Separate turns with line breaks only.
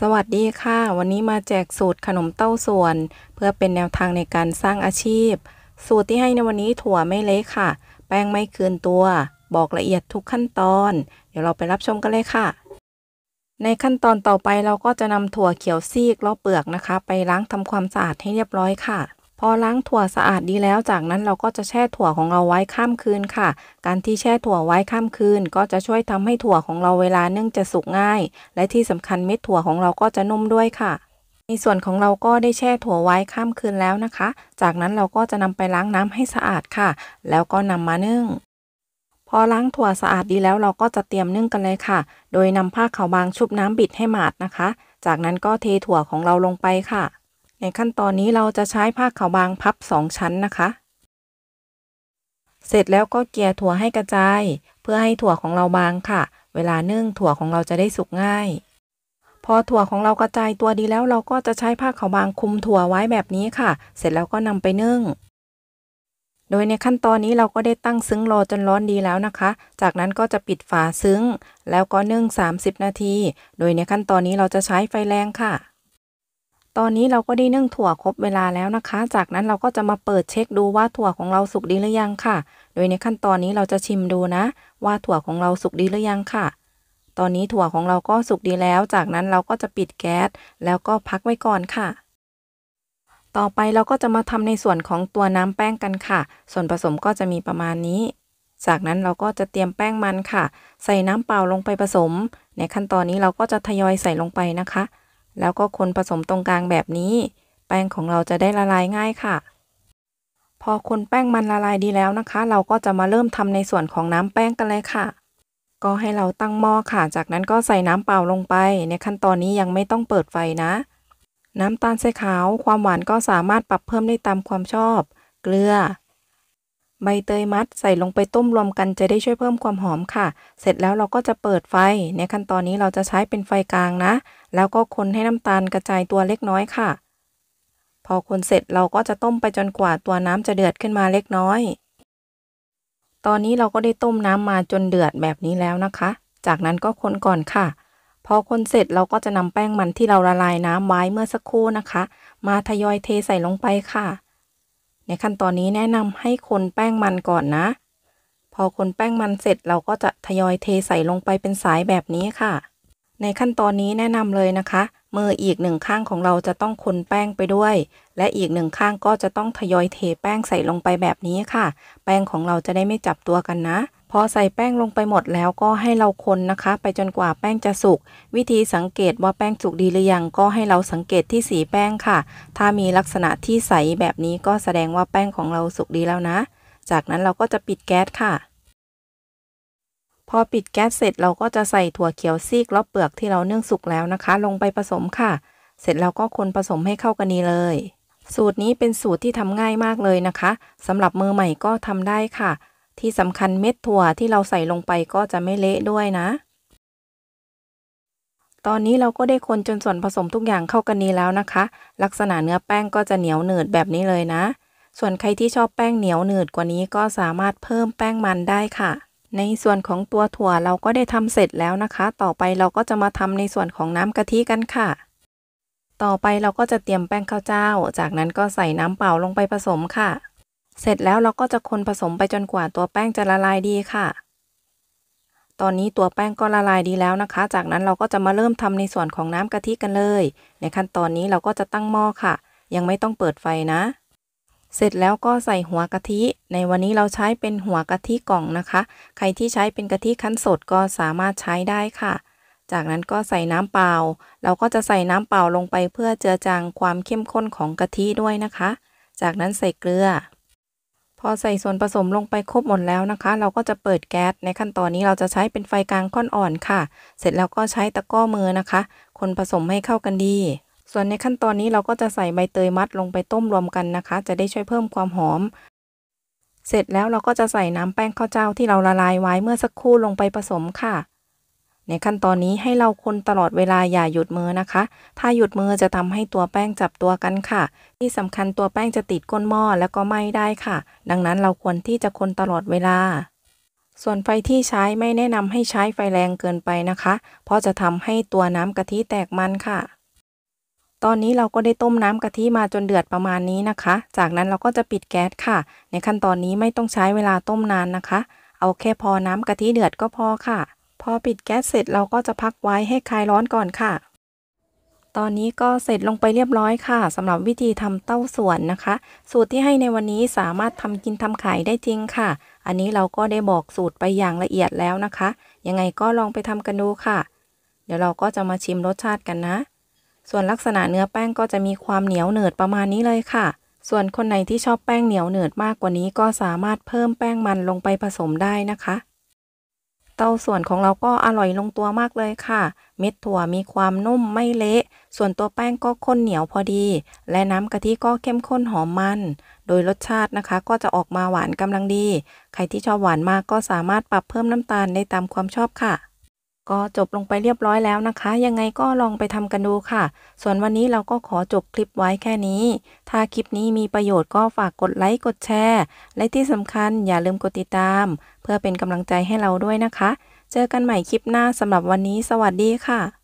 สวัสดีค่ะ วันนี้มาแจกสูตรขนมเต้าส่วน เพื่อเป็นแนวทางในการสร้างอาชีพ สูตรที่ให้ในวันนี้ถั่วไม่เละค่ะ แป้งไม่คืนตัว บอกละเอียดทุกขั้นตอน เดี๋ยวเราไปรับชมกันเลยค่ะ ในขั้นตอนต่อไปเราก็จะนำถั่วเขียวซีกล้วเปลือกนะคะ ไปล้างทำความสะอาดให้เรียบร้อยค่ะพอล้างถั่วสะอาดดีแล้ว จากนั้นเราก็จะแช่ถั่วของเราไว้ข้ามคืนค่ะ การที่แช่ถั่วไว้ข้ามคืน ก็จะช่วยทำให้ถั่วของเราเวลานึ่งจะสุกง่าย และที่สำคัญเม็ดถั่วของเราก็จะนุ่มด้วยค่ะ ในส่วนของเราก็ได้แช่ถั่วไว้ข้ามคืนแล้วนะคะ จากนั้นเราก็จะนำไปล้างน้ำให้สะอาดค่ะ แล้วก็นำมานึ่ง พอล้างถั่วสะอาดดีแล้วเราก็จะเตรียมนึ่งกันเลยค่ะ โดยนำผ้าขาวบางชุบน้ำบิดให้หมาดนะคะ จากนั้นก็เทถั่วของเราลงไปค่ะในขั้นตอนนี้เราจะใช้ผ้าขาวบางพับสองชั้นนะคะ เสร็จแล้วก็เกลี่ยถั่วให้กระจาย เพื่อให้ถั่วของเราบางค่ะ เวลานึ่งถั่วของเราจะได้สุกง่าย พอถั่วของเรากระจายตัวดีแล้วเราก็จะใช้ผ้าขาวบางคุมถั่วไว้แบบนี้ค่ะ เสร็จแล้วก็นำไปนึ่ง โดยในขั้นตอนนี้เราก็ได้ตั้งซึ้งรอจนร้อนดีแล้วนะคะ จากนั้นก็จะปิดฝาซึ้ง แล้วก็นึ่ง 30 นาที โดยในขั้นตอนนี้เราจะใช้ไฟแรงค่ะตอนนี้เราก็ได้นึ่งถั่วครบเวลาแล้วนะคะ จากนั้นเราก็จะมาเปิดเช็คดูว่าถั่วของเราสุกดีหรือยังค่ะ โดยในขั้นตอนนี้เราจะชิมดูนะ ว่าถั่วของเราสุกดีหรือยังค่ะ ตอนนี้ถั่วของเราก็สุกดีแล้ว จากนั้นเราก็จะปิดแก๊สแล้วก็พักไว้ก่อนค่ะ ต่อไปเราก็จะมาทำในส่วนของตัวน้ำแป้งกันค่ะ ส่วนผสมก็จะมีประมาณนี้ จากนั้นเราก็จะเตรียมแป้งมันค่ะ ใส่น้ำเปล่าลงไปผสม ในขั้นตอนนี้เราก็จะทยอยใส่ลงไปนะคะแล้วก็คนผสมตรงกลางแบบนี้แป้งของเราจะได้ละลายง่ายค่ะ พอคนแป้งมันละลายดีแล้วนะคะ เราก็จะมาเริ่มทำในส่วนของน้ำแป้งกันเลยค่ะ ก็ให้เราตั้งหม้อค่ะ จากนั้นก็ใส่น้ำเปล่าลงไป ในขั้นตอนนี้ยังไม่ต้องเปิดไฟนะ น้ำตาลทรายขาว ความหวานก็สามารถปรับเพิ่มได้ตามความชอบ เกลือใบเตยมัดใส่ลงไปต้มรวมกันจะได้ช่วยเพิ่มความหอมค่ะ เสร็จแล้วเราก็จะเปิดไฟ ในขั้นตอนนี้เราจะใช้เป็นไฟกลางนะ แล้วก็คนให้น้ำตาลกระจายตัวเล็กน้อยค่ะ พอคนเสร็จเราก็จะต้มไปจนกว่า ตัวน้ำจะเดือดขึ้นมาเล็กน้อย ตอนนี้เราก็ได้ต้มน้ำมาจนเดือดแบบนี้แล้วนะคะ จากนั้นก็คนก่อนค่ะ พอคนเสร็จเราก็จะนำแป้งมันที่เราละลายน้ำไว้เมื่อสักครู่นะคะ มาทยอยเทใส่ลงไปค่ะในขั้นตอนนี้แนะนำให้คนแป้งมันก่อนนะ พอคนแป้งมันเสร็จเราก็จะทยอยเทใส่ลงไปเป็นสายแบบนี้ค่ะ ในขั้นตอนนี้แนะนำเลยนะคะมืออีกหนึ่งข้างของเราจะต้องคนแป้งไปด้วย และอีกหนึ่งข้างก็จะต้องทยอยเทแป้งใส่ลงไปแบบนี้ค่ะ แป้งของเราจะได้ไม่จับตัวกันนะพอใส่แป้งลงไปหมดแล้วก็ให้เราคนนะคะ ไปจนกว่าแป้งจะสุก วิธีสังเกตว่าแป้งสุกดีหรือยังก็ให้เราสังเกตที่สีแป้งค่ะ ถ้ามีลักษณะที่ใส แบบนี้ก็แสดงว่าแป้งของเราสุกดีแล้วนะ จากนั้นเราก็จะปิดแก๊สค่ะ พอปิดแก๊สเสร็จเราก็จะใส่ถั่วเขียวซีกรอบเปลือกที่เราเนื่องสุกแล้วนะคะ ลงไปผสมค่ะ เสร็จแล้วก็คนผสมให้เข้ากันนี้เลย สูตรนี้เป็นสูตรที่ทำง่ายมากเลยนะคะสำหรับมือใหม่ก็ทำได้ค่ะที่สำคัญเม็ดถั่วที่เราใส่ลงไปก็จะไม่เละด้วยนะ ตอนนี้เราก็ได้คนจนส่วนผสมทุกอย่างเข้ากันนี้แล้วนะคะ ลักษณะเนื้อแป้งก็จะเหนียวหนืดแบบนี้เลยนะ ส่วนใครที่ชอบแป้งเหนียวหนืดกว่านี้ก็สามารถเพิ่มแป้งมันได้ค่ะ ในส่วนของตัวถั่วเราก็ได้ทำเสร็จแล้วนะคะ ต่อไปเราก็จะมาทำในส่วนของน้ำกะทิกันค่ะ ต่อไปเราก็จะเตรียมแป้งข้าวเจ้า จากนั้นก็ใส่น้ำเปล่าลงไปผสมค่ะเสร็จแล้วเราก็จะคนผสมไปจนกว่าตัวแป้งจะละลายดีค่ะ ตอนนี้ตัวแป้งก็ละลายดีแล้วนะคะ จากนั้นเราก็จะมาเริ่มทำในส่วนของน้ำกะทิกันเลย ในขั้นตอนนี้เราก็จะตั้งหม้อค่ะ ยังไม่ต้องเปิดไฟนะ เสร็จแล้วก็ใส่หัวกะทิ ในวันนี้เราใช้เป็นหัวกะทิกล่องนะคะ ใครที่ใช้เป็นกะทิขั้นสดก็สามารถใช้ได้ค่ะ จากนั้นก็ใส่น้ำเปล่า เราก็จะใส่น้ำเปล่าลงไปเพื่อเจือจางความเข้มข้นของกะทิด้วยนะคะ จากนั้นใส่เกลือพอใส่ส่วนผสมลงไปครบหมดแล้วนะคะ เราก็จะเปิดแก๊สในขั้นตอนนี้เราจะใช้เป็นไฟกลางค่อนอ่อนค่ะ เสร็จแล้วก็ใช้ตะก้อมือนะคะ คนผสมให้เข้ากันดี ส่วนในขั้นตอนนี้เราก็จะใส่ใบเตยมัดลงไปต้มรวมกันนะคะ จะได้ช่วยเพิ่มความหอม เสร็จแล้วเราก็จะใส่น้ำแป้งข้าวเจ้าที่เราละลายไว้เมื่อสักครู่ลงไปผสมค่ะในขั้นตอนนี้ให้เราคนตลอดเวลาอย่าหยุดมือนะคะ ถ้าหยุดมือจะทำให้ตัวแป้งจับตัวกันค่ะ ที่สำคัญตัวแป้งจะติดก้นหม้อแล้วก็ไหม้ได้ค่ะ ดังนั้นเราควรที่จะคนตลอดเวลา ส่วนไฟที่ใช้ไม่แนะนำให้ใช้ไฟแรงเกินไปนะคะ เพราะจะทำให้ตัวน้ำกะทิแตกมันค่ะ ตอนนี้เราก็ได้ต้มน้ำกะทิมาจนเดือดประมาณนี้นะคะ จากนั้นเราก็จะปิดแก๊สค่ะ ในขั้นตอนนี้ไม่ต้องใช้เวลาต้มนานนะคะ เอาแค่พอน้ำกะทิเดือดก็พอค่ะพอปิดแก๊สเสร็จเราก็จะพักไว้ให้คลายร้อนก่อนค่ะ ตอนนี้ก็เสร็จลงไปเรียบร้อยค่ะสำหรับวิธีทำเต้าส่วนนะคะ สูตรที่ให้ในวันนี้สามารถทำกินทำขายได้จริงค่ะ อันนี้เราก็ได้บอกสูตรไปอย่างละเอียดแล้วนะคะ ยังไงก็ลองไปทำกันดูค่ะ เดี๋ยวเราก็จะมาชิมรสชาติกันนะ ส่วนลักษณะเนื้อแป้งก็จะมีความเหนียวเหนิดประมาณนี้เลยค่ะ ส่วนคนไหนที่ชอบแป้งเหนียวเหนืดมากกว่านี้ ก็สามารถเพิ่มแป้งมันลงไปผสมได้นะคะเต้าส่วนของเราก็อร่อยลงตัวมากเลยค่ะ เม็ดถั่วมีความนุ่มไม่เละ ส่วนตัวแป้งก็ข้นเหนียวพอดี และน้ำกะทิก็เข้มข้นหอมมัน โดยรสชาตินะคะก็จะออกมาหวานกำลังดี ใครที่ชอบหวานมากก็สามารถปรับเพิ่มน้ำตาลได้ตามความชอบค่ะก็จบลงไปเรียบร้อยแล้วนะคะ ยังไงก็ลองไปทำกันดูค่ะ ส่วนวันนี้เราก็ขอจบคลิปไว้แค่นี้ ถ้าคลิปนี้มีประโยชน์ก็ฝากกดไลค์ กดแชร์ และที่สำคัญอย่าลืมกดติดตาม เพื่อเป็นกำลังใจให้เราด้วยนะคะ เจอกันใหม่คลิปหน้าสำหรับวันนี้ สวัสดีค่ะ